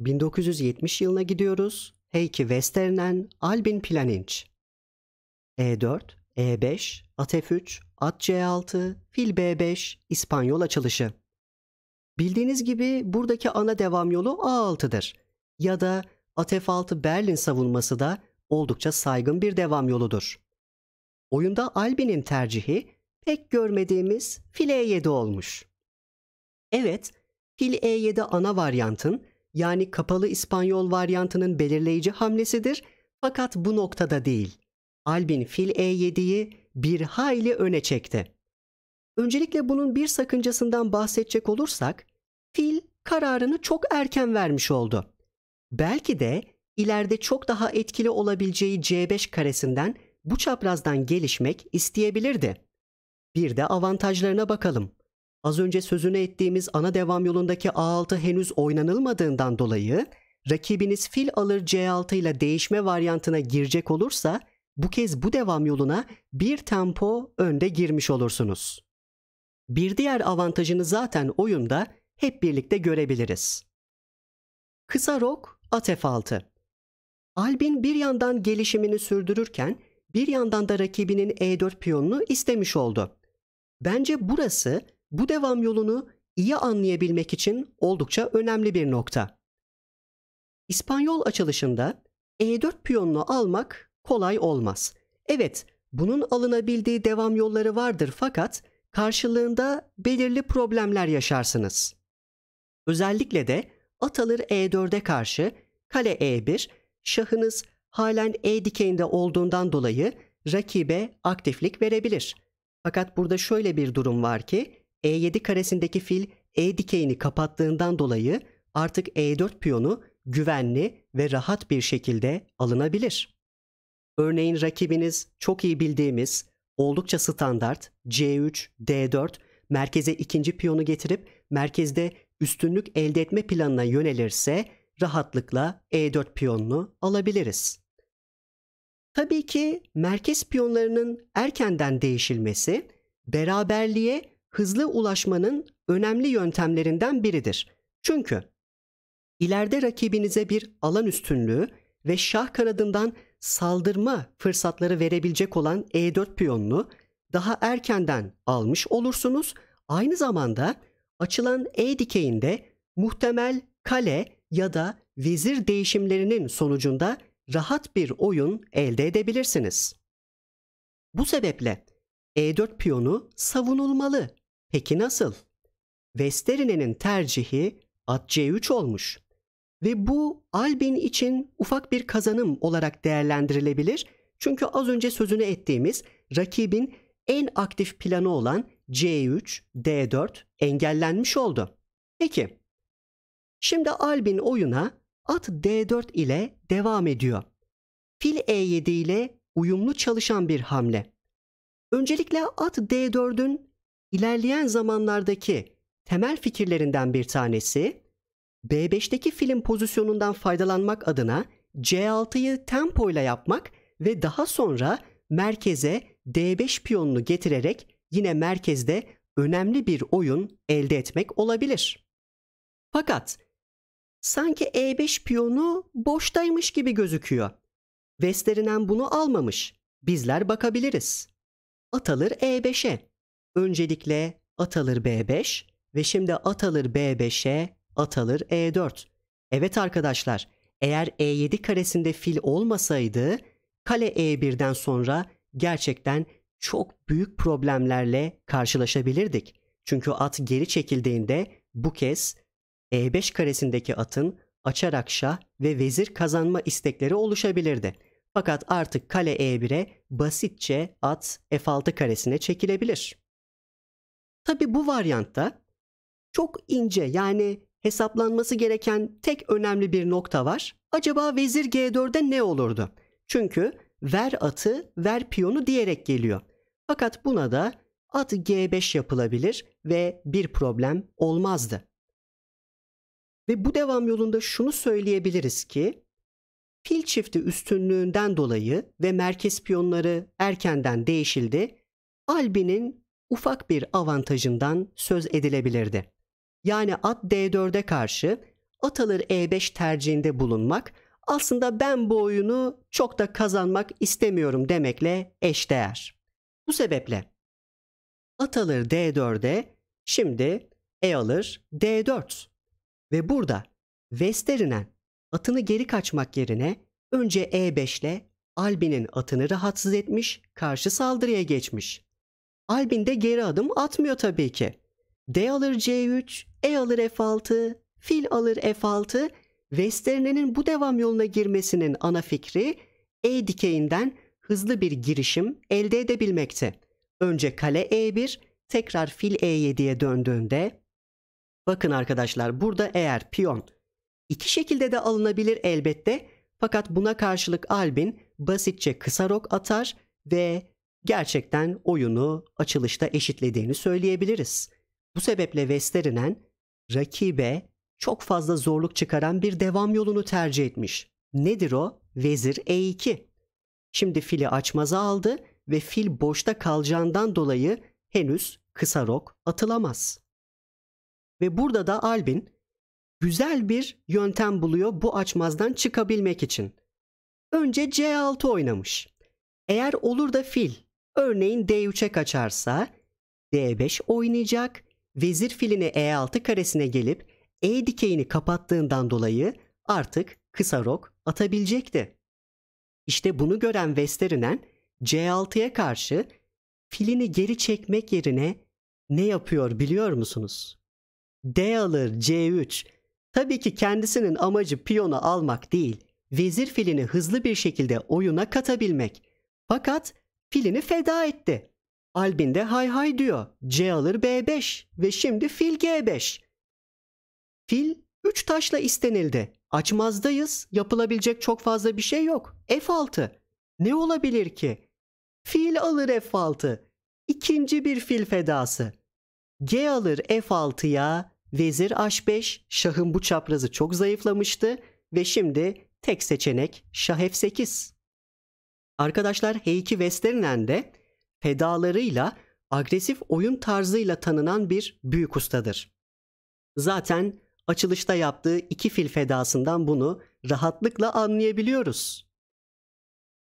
1970 yılına gidiyoruz. Heikki Westernen, Albin Planinç. E4, E5, At F3, At C6, Fil B5, İspanyol açılışı. Bildiğiniz gibi buradaki ana devam yolu A6'dır. Ya da At F6 Berlin savunması da oldukça saygın bir devam yoludur. Oyunda Albin'in tercihi pek görmediğimiz fil E7 olmuş. Evet, fil E7 ana varyantın yani kapalı İspanyol varyantının belirleyici hamlesidir fakat bu noktada değil. Albin fil E7'yi bir hayli öne çekti. Öncelikle bunun bir sakıncasından bahsedecek olursak, fil kararını çok erken vermiş oldu. Belki de ileride çok daha etkili olabileceği C5 karesinden bu çaprazdan gelişmek isteyebilirdi. Bir de avantajlarına bakalım az önce sözünü ettiğimiz ana devam yolundaki A6 henüz oynanılmadığından dolayı rakibiniz fil alır C6 ile değişme varyantına girecek olursa bu kez bu devam yoluna bir tempo önde girmiş olursunuz. Bir diğer avantajını zaten oyunda hep birlikte görebiliriz. Kısa rok at F6 Albin bir yandan gelişimini sürdürürken bir yandan da rakibinin E4 piyonunu istemiş oldu. Bence burası bu devam yolunu iyi anlayabilmek için oldukça önemli bir nokta. İspanyol açılışında E4 piyonunu almak kolay olmaz. Evet, bunun alınabildiği devam yolları vardır fakat karşılığında belirli problemler yaşarsınız. Özellikle de at alır E4'e karşı kale E1, şahınız halen E dikeyinde olduğundan dolayı rakibe aktiflik verebilir. Fakat burada şöyle bir durum var ki e7 karesindeki fil E dikeyini kapattığından dolayı artık E4 piyonu güvenli ve rahat bir şekilde alınabilir. Örneğin rakibiniz çok iyi bildiğimiz oldukça standart C3, D4 merkeze ikinci piyonu getirip merkezde üstünlük elde etme planına yönelirse rahatlıkla E4 piyonunu alabiliriz. Tabii ki merkez piyonlarının erkenden değişilmesi beraberliğe hızlı ulaşmanın önemli yöntemlerinden biridir. Çünkü ileride rakibinize bir alan üstünlüğü ve şah kanadından saldırma fırsatları verebilecek olan E4 piyonunu daha erkenden almış olursunuz. Aynı zamanda açılan E dikeyinde muhtemel kale ya da vezir değişimlerinin sonucunda rahat bir oyun elde edebilirsiniz. Bu sebeple E4 piyonu savunulmalı Peki nasıl? Vesterine'nin tercihi at C3 olmuş ve bu Albin için ufak bir kazanım olarak değerlendirilebilir. Çünkü az önce sözünü ettiğimiz rakibin en aktif planı olan C3, D4 engellenmiş oldu. Peki. Şimdi Albin oyuna at D4 ile devam ediyor. Fil E7 ile uyumlu çalışan bir hamle. Öncelikle at D4'ün ilerleyen zamanlardaki temel fikirlerinden bir tanesi B5'teki film pozisyonundan faydalanmak adına C6'yı tempoyla yapmak ve daha sonra merkeze D5 piyonunu getirerek yine merkezde önemli bir oyun elde etmek olabilir. Fakat sanki E5 piyonu boştaymış gibi gözüküyor. Westerinen bunu almamış. Bizler bakabiliriz. Atılır E5'e. Öncelikle at alır B5 ve şimdi at alır B5'e at alır E4. Evet arkadaşlar eğer E7 karesinde fil olmasaydı kale E1'den sonra gerçekten çok büyük problemlerle karşılaşabilirdik. Çünkü at geri çekildiğinde bu kez E5 karesindeki atın açarak şah ve vezir kazanma istekleri oluşabilirdi. Fakat artık kale E1'e basitçe at F6 karesine çekilebilir. Tabi bu varyantta çok ince yani hesaplanması gereken tek önemli bir nokta var. Acaba vezir g 4de ne olurdu? Çünkü ver atı, ver piyonu diyerek geliyor. Fakat buna da at G5 yapılabilir ve bir problem olmazdı. Ve bu devam yolunda şunu söyleyebiliriz ki fil çifti üstünlüğünden dolayı ve merkez piyonları erkenden değişildi. Albi'nin ufak bir avantajından söz edilebilirdi. Yani at D4'e karşı at alır E5 tercihinde bulunmak aslında ben bu oyunu çok da kazanmak istemiyorum demekle eşdeğer. Bu sebeple at alır D4'e şimdi E alır D4 ve burada Westerinen atını geri kaçmak yerine önce E5 ile Albin'in atını rahatsız etmiş, karşı saldırıya geçmiş. Albin de geri adım atmıyor tabii ki. D alır C3, E alır F6, fil alır F6. Westerne'nin bu devam yoluna girmesinin ana fikri E dikeyinden hızlı bir girişim elde edebilmekti. Önce kale E1, tekrar fil E7'ye döndüğünde bakın arkadaşlar burada eğer piyon iki şekilde de alınabilir elbette fakat buna karşılık Albin basitçe kısa rok atar ve gerçekten oyunu açılışta eşitlediğini söyleyebiliriz. Bu sebeple Westerinen rakibe çok fazla zorluk çıkaran bir devam yolunu tercih etmiş. Nedir o? Vezir E2. Şimdi fili açmaza aldı ve fil boşta kalacağından dolayı henüz kısa rok atılamaz. Ve burada da Albin güzel bir yöntem buluyor bu açmazdan çıkabilmek için. Önce C6 oynamış. Eğer olur da fil Örneğin D3'e kaçarsa D5 oynayacak. Vezir filini E6 karesine gelip E dikeyini kapattığından dolayı artık kısa rok atabilecekti. İşte bunu gören Westerinen C6'ya karşı filini geri çekmek yerine ne yapıyor biliyor musunuz? D alır C3. Tabii ki kendisinin amacı piyonu almak değil, vezir filini hızlı bir şekilde oyuna katabilmek. Fakat Filini feda etti. Albin de hay hay diyor. C alır B5 ve şimdi fil G5. Fil 3 taşla istenildi. Açmazdayız. Yapılabilecek çok fazla bir şey yok. F6. Ne olabilir ki? Fil alır F6. İkinci bir fil fedası. G alır F6'ya. Vezir H5. Şahın bu çaprazı çok zayıflamıştı. Ve şimdi tek seçenek Şah F8. Arkadaşlar H2 de fedalarıyla agresif oyun tarzıyla tanınan bir büyük ustadır. Zaten açılışta yaptığı iki fil fedasından bunu rahatlıkla anlayabiliyoruz.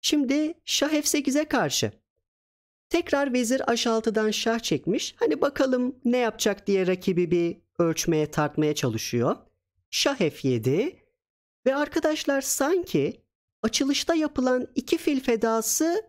Şimdi şah f8'e karşı. Tekrar vezir h6'dan şah çekmiş. Hani bakalım ne yapacak diye rakibi bir ölçmeye tartmaya çalışıyor. Şah f7 ve arkadaşlar sanki açılışta yapılan iki fil fedası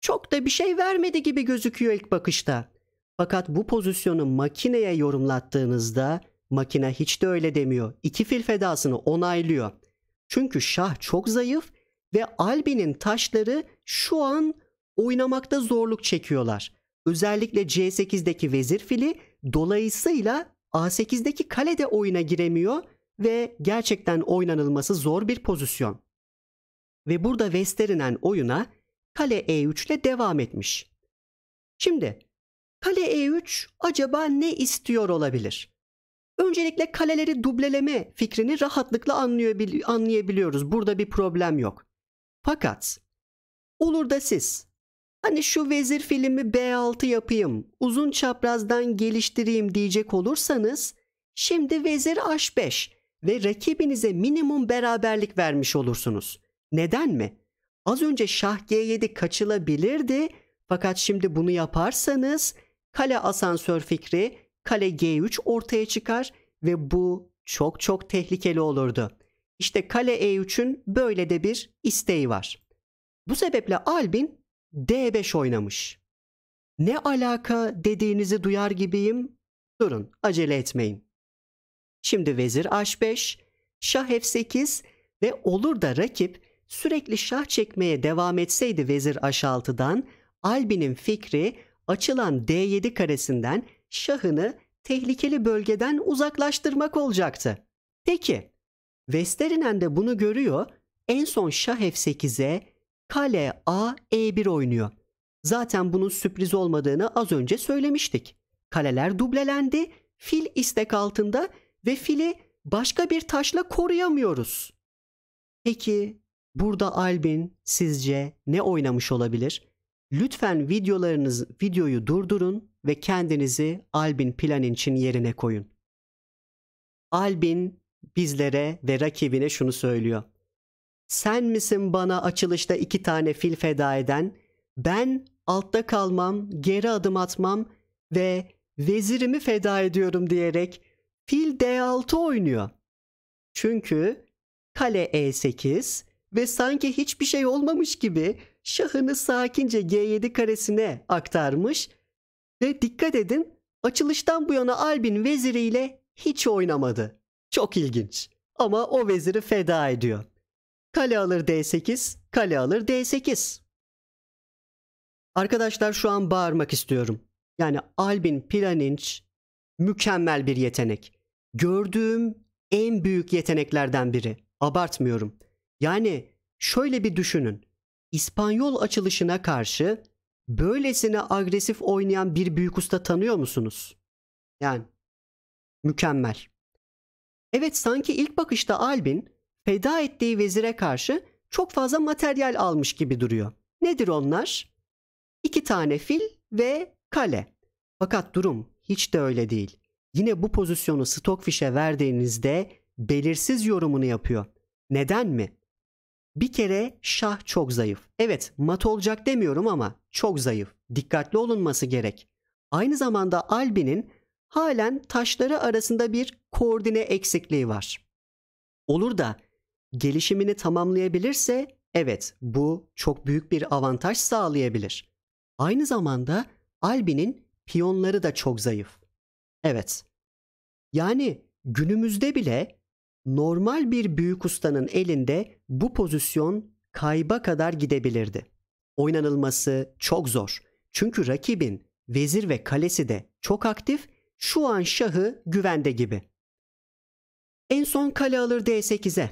çok da bir şey vermedi gibi gözüküyor ilk bakışta. Fakat bu pozisyonu makineye yorumlattığınızda makine hiç de öyle demiyor. İki fil fedasını onaylıyor. Çünkü şah çok zayıf ve Albi'nin taşları şu an oynamakta zorluk çekiyorlar. Özellikle C8'deki vezir fili dolayısıyla A8'deki kalede de oyuna giremiyor ve gerçekten oynanılması zor bir pozisyon ve burada Westerinen oyuna kale E3 ile devam etmiş. Şimdi kale E3 acaba ne istiyor olabilir? Öncelikle kaleleri dubleleme fikrini rahatlıkla anlayabiliyoruz. Burada bir problem yok. Fakat olur da siz hani şu vezir filmi B6 yapayım, uzun çaprazdan geliştireyim diyecek olursanız şimdi vezir H5 ve rakibinize minimum beraberlik vermiş olursunuz. Neden mi? Az önce şah G7 kaçılabilirdi fakat şimdi bunu yaparsanız kale asansör fikri kale G3 ortaya çıkar ve bu çok çok tehlikeli olurdu. İşte kale E3'ün böyle de bir isteği var. Bu sebeple Albin D5 oynamış. Ne alaka dediğinizi duyar gibiyim. Durun, acele etmeyin. Şimdi vezir H5, şah F8 ve olur da rakip sürekli şah çekmeye devam etseydi vezir aşaltıdan Albi'nin fikri açılan D7 karesinden şahını tehlikeli bölgeden uzaklaştırmak olacaktı. Peki, Westerinen de bunu görüyor, en son şah F8'e kale A E1 oynuyor. Zaten bunun sürpriz olmadığını az önce söylemiştik. Kaleler dublelendi, fil istek altında ve fili başka bir taşla koruyamıyoruz. Peki Burada Albin sizce ne oynamış olabilir? Lütfen videolarınız videoyu durdurun ve kendinizi Albin için yerine koyun. Albin bizlere ve rakibine şunu söylüyor. Sen misin bana açılışta iki tane fil feda eden? Ben altta kalmam, geri adım atmam ve vezirimi feda ediyorum diyerek fil D6 oynuyor. Çünkü kale E8, ve sanki hiçbir şey olmamış gibi şahını sakince G7 karesine aktarmış ve dikkat edin açılıştan bu yana Albin veziriyle hiç oynamadı. Çok ilginç ama o veziri feda ediyor. Kale alır D8, kale alır D8. Arkadaşlar şu an bağırmak istiyorum. Yani Albin Planinç mükemmel bir yetenek. Gördüğüm en büyük yeteneklerden biri. Abartmıyorum. Yani şöyle bir düşünün. İspanyol açılışına karşı böylesine agresif oynayan bir büyük usta tanıyor musunuz? Yani mükemmel. Evet sanki ilk bakışta Albin feda ettiği vezire karşı çok fazla materyal almış gibi duruyor. Nedir onlar? İki tane fil ve kale. Fakat durum hiç de öyle değil. Yine bu pozisyonu Stockfish'e verdiğinizde belirsiz yorumunu yapıyor. Neden mi? Bir kere şah çok zayıf. Evet mat olacak demiyorum ama çok zayıf. Dikkatli olunması gerek. Aynı zamanda Albi'nin halen taşları arasında bir koordine eksikliği var. Olur da gelişimini tamamlayabilirse evet bu çok büyük bir avantaj sağlayabilir. Aynı zamanda Albi'nin piyonları da çok zayıf. Evet. Yani günümüzde bile normal bir büyük ustanın elinde bu pozisyon kayba kadar gidebilirdi. Oynanılması çok zor. Çünkü rakibin vezir ve kalesi de çok aktif, şu an şahı güvende gibi. En son kale alır D8'e.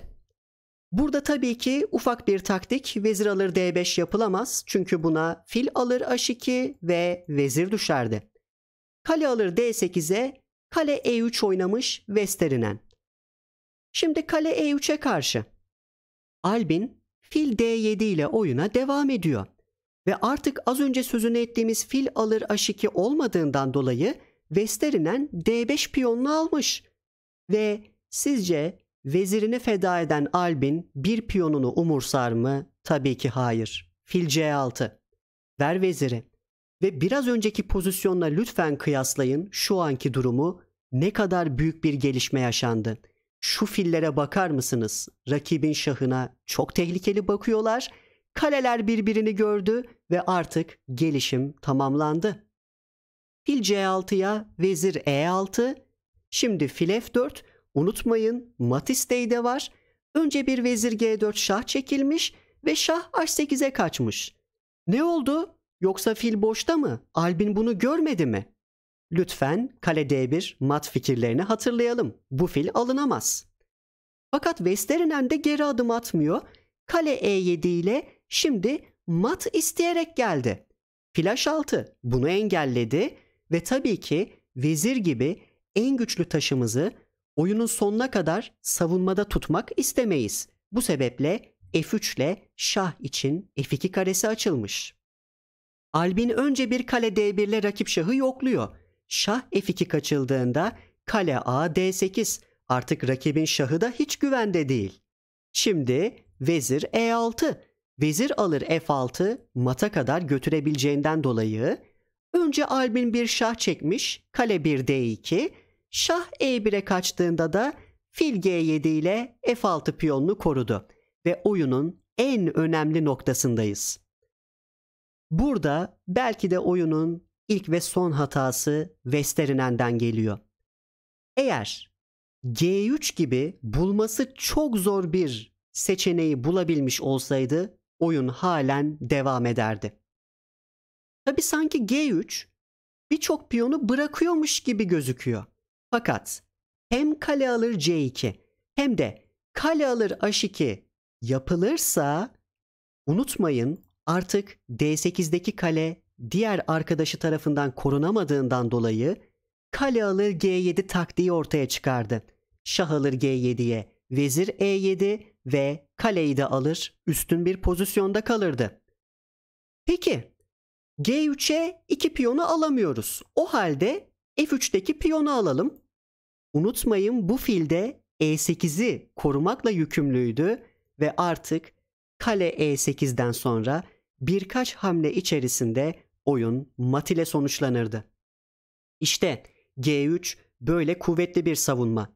Burada tabii ki ufak bir taktik vezir alır D5 yapılamaz çünkü buna fil alır H2 ve vezir düşerdi. Kale alır D8'e kale E3 oynamış Westerinen. Şimdi kale E3'e karşı. Albin fil D7 ile oyuna devam ediyor. Ve artık az önce sözünü ettiğimiz fil alır H2 olmadığından dolayı Westerinen D5 piyonunu almış. Ve sizce vezirini feda eden Albin bir piyonunu umursar mı? Tabii ki hayır. Fil C6. Ver veziri. Ve biraz önceki pozisyonla lütfen kıyaslayın şu anki durumu ne kadar büyük bir gelişme yaşandı. Şu fillere bakar mısınız? Rakibin şahına çok tehlikeli bakıyorlar. Kaleler birbirini gördü ve artık gelişim tamamlandı. Fil C6'ya vezir E6. Şimdi fil F4. Unutmayın mat de var. Önce bir vezir G4 şah çekilmiş ve şah H8'e kaçmış. Ne oldu? Yoksa fil boşta mı? Albin bunu görmedi mi?'' Lütfen kale D1 mat fikirlerini hatırlayalım. Bu fil alınamaz. Fakat Westerinen de geri adım atmıyor. Kale E7 ile şimdi mat isteyerek geldi. Fil 6 bunu engelledi ve tabii ki vezir gibi en güçlü taşımızı oyunun sonuna kadar savunmada tutmak istemeyiz. Bu sebeple F3 ile şah için F2 karesi açılmış. Albin önce bir kale D1 ile rakip şahı yokluyor. Şah F2 kaçıldığında kale A D8 artık rakibin şahı da hiç güvende değil. Şimdi vezir E6. Vezir alır F6 mata kadar götürebileceğinden dolayı önce Albin bir şah çekmiş kale 1 D2 şah E1'e kaçtığında da fil G7 ile F6 piyonunu korudu ve oyunun en önemli noktasındayız. Burada belki de oyunun ilk ve son hatası Westerinen'den geliyor. Eğer G3 gibi bulması çok zor bir seçeneği bulabilmiş olsaydı oyun halen devam ederdi. Tabi sanki G3 birçok piyonu bırakıyormuş gibi gözüküyor. Fakat hem kale alır C2 hem de kale alır H2 yapılırsa unutmayın artık D8'deki kale diğer arkadaşı tarafından korunamadığından dolayı kale alır G7 taktiği ortaya çıkardı. Şah alır G7'ye, vezir E7 ve kaleyi de alır üstün bir pozisyonda kalırdı. Peki G3'e iki piyonu alamıyoruz. O halde F3'teki piyonu alalım. Unutmayın bu filde E8'i korumakla yükümlüydü ve artık kale E8'den sonra birkaç hamle içerisinde oyun mat ile sonuçlanırdı. İşte G3 böyle kuvvetli bir savunma.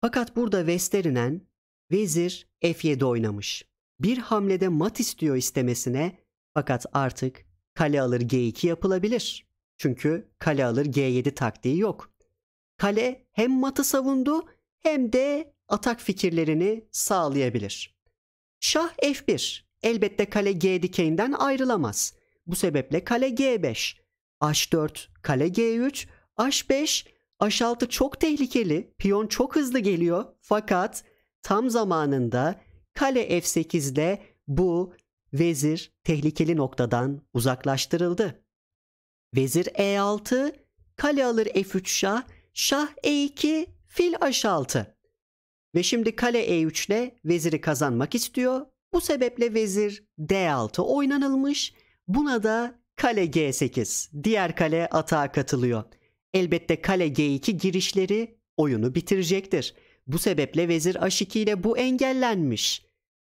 Fakat burada Westerinen vezir F7 oynamış. Bir hamlede mat istiyor istemesine fakat artık kale alır G2 yapılabilir. Çünkü kale alır G7 taktiği yok. Kale hem matı savundu hem de atak fikirlerini sağlayabilir. Şah F1 elbette kale G dikeyinden ayrılamaz. Bu sebeple kale G5, H4, kale G3, H5, H6 çok tehlikeli. Piyon çok hızlı geliyor fakat tam zamanında kale F8'de bu vezir tehlikeli noktadan uzaklaştırıldı. Vezir E6, kale alır F3 şah, şah E2, fil H6. Ve şimdi kale E3 ile veziri kazanmak istiyor. Bu sebeple vezir D6 oynanılmış Buna da kale G8, diğer kale atağa katılıyor. Elbette kale G2 girişleri oyunu bitirecektir. Bu sebeple vezir H2 ile bu engellenmiş.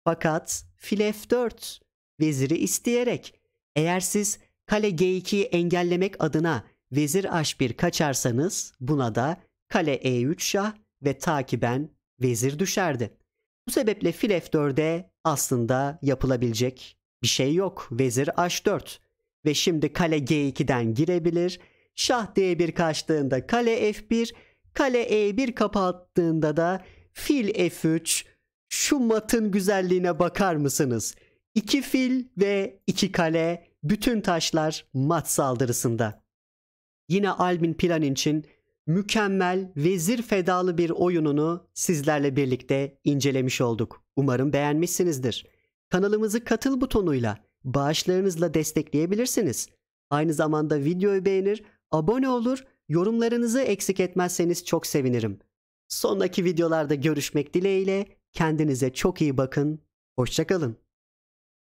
Fakat fil F4 veziri isteyerek eğer siz kale G2'yi engellemek adına vezir H1 kaçarsanız buna da kale E3 şah ve takiben vezir düşerdi. Bu sebeple fil F4'e aslında yapılabilecek bir şey yok. Vezir H4. Ve şimdi kale G2'den girebilir. Şah D1 kaçtığında kale F1. Kale E1 kapattığında da fil F3. Şu matın güzelliğine bakar mısınız? İki fil ve iki kale bütün taşlar mat saldırısında. Yine Albin Plan için mükemmel vezir fedalı bir oyununu sizlerle birlikte incelemiş olduk. Umarım beğenmişsinizdir kanalımızı katıl butonuyla bağışlarınızla destekleyebilirsiniz. Aynı zamanda videoyu beğenir, abone olur, yorumlarınızı eksik etmezseniz çok sevinirim. Sonraki videolarda görüşmek dileğiyle kendinize çok iyi bakın, hoşçakalın.